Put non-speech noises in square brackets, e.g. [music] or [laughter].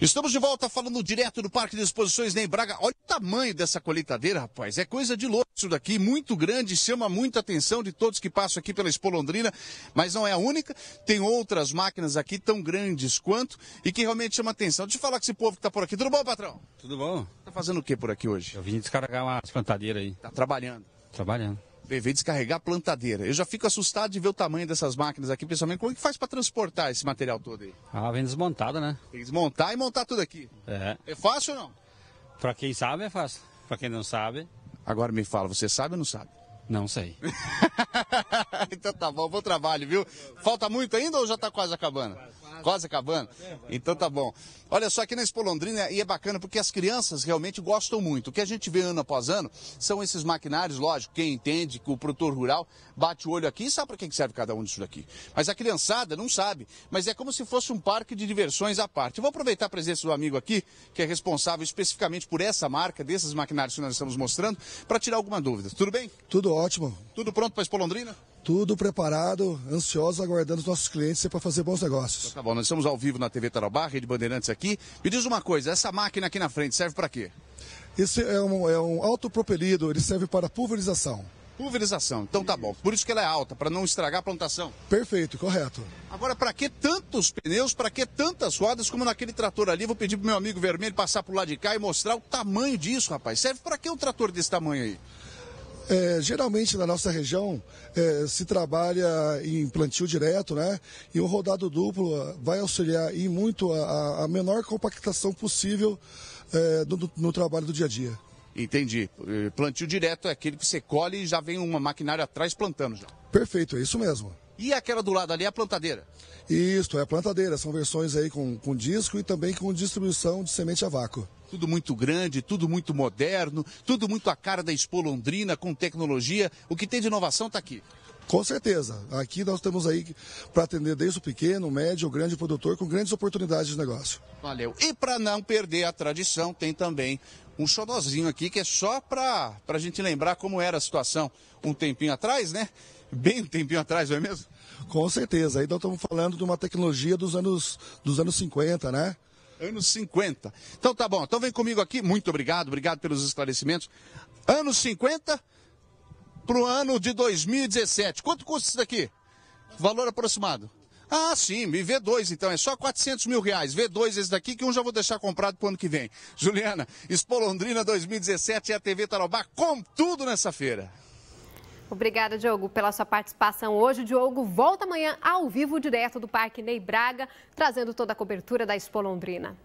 Estamos de volta falando direto do Parque de Exposições Ney Braga. Olha o tamanho dessa colheitadeira, rapaz. É coisa de louco isso daqui, muito grande, chama muita atenção de todos que passam aqui pela Espolondrina, mas não é a única. Tem outras máquinas aqui tão grandes quanto e que realmente chama atenção. Deixa eu falar com esse povo que está por aqui. Tudo bom, patrão? Tudo bom. Tá fazendo o que por aqui hoje? Eu vim descarregar uma espantadeira aí. Tá trabalhando? Trabalhando veio descarregar a plantadeira. Eu já fico assustado de ver o tamanho dessas máquinas aqui, principalmente. Como é que faz para transportar esse material todo aí? Ah, vem desmontada, né? Tem que desmontar e montar tudo aqui. É. É fácil ou não? Para quem sabe é fácil. Para quem não sabe. Agora me fala, você sabe ou não sabe? Não sei. [laughs] então tá bom, bom trabalho, viu? Falta muito ainda ou já tá quase acabando? Quase tá acabando? Então tá bom. Olha só, aqui na Expo Londrina, e é bacana porque as crianças realmente gostam muito. O que a gente vê ano após ano são esses maquinários, lógico, quem entende, que o produtor rural bate o olho aqui e sabe para que serve cada um disso daqui. Mas a criançada não sabe, mas é como se fosse um parque de diversões à parte. Eu vou aproveitar a presença do amigo aqui, que é responsável especificamente por essa marca, desses maquinários que nós estamos mostrando, para tirar alguma dúvida. Tudo bem? Tudo ótimo ótimo. Tudo pronto para espolondrina Tudo preparado, ansiosos, aguardando os nossos clientes para fazer bons negócios. Então, tá bom, nós estamos ao vivo na TV Tarobá, Rede Bandeirantes aqui. Me diz uma coisa, essa máquina aqui na frente serve para quê? Esse é um, é um autopropelido, ele serve para pulverização. Pulverização, então tá bom. Por isso que ela é alta, para não estragar a plantação. Perfeito, correto. Agora, para que tantos pneus, para que tantas rodas como naquele trator ali? Vou pedir para meu amigo vermelho passar pro lado de cá e mostrar o tamanho disso, rapaz. Serve para que um trator desse tamanho aí? É, geralmente na nossa região é, se trabalha em plantio direto, né? E o rodado duplo vai auxiliar e muito a, a menor compactação possível é, no trabalho do dia a dia. Entendi. É, plantio direto é aquele que você colhe e já vem uma maquinária atrás plantando já. Perfeito, é isso mesmo. E aquela do lado ali é a plantadeira? Isso é a plantadeira. São versões aí com, com disco e também com distribuição de semente a vácuo tudo muito grande, tudo muito moderno, tudo muito a cara da Expo Londrina, com tecnologia. O que tem de inovação está aqui. Com certeza. Aqui nós temos aí para atender desde o pequeno, médio, o grande produtor, com grandes oportunidades de negócio. Valeu. E para não perder a tradição, tem também um xodozinho aqui que é só para a gente lembrar como era a situação um tempinho atrás, né? Bem um tempinho atrás, não é mesmo? Com certeza. Aí nós estamos falando de uma tecnologia dos anos, dos anos 50, né? Anos 50. Então tá bom. Então vem comigo aqui. Muito obrigado. Obrigado pelos esclarecimentos. Anos 50 para o ano de 2017. Quanto custa isso daqui? Valor aproximado. Ah, sim, e V2 então, é só 400 mil reais. V2 esse daqui que um já vou deixar comprado para o ano que vem. Juliana, Expo Londrina 2017 e a TV Tarobá com tudo nessa feira. Obrigada, Diogo, pela sua participação hoje. Diogo volta amanhã ao vivo direto do Parque Ney Braga, trazendo toda a cobertura da Expo Londrina.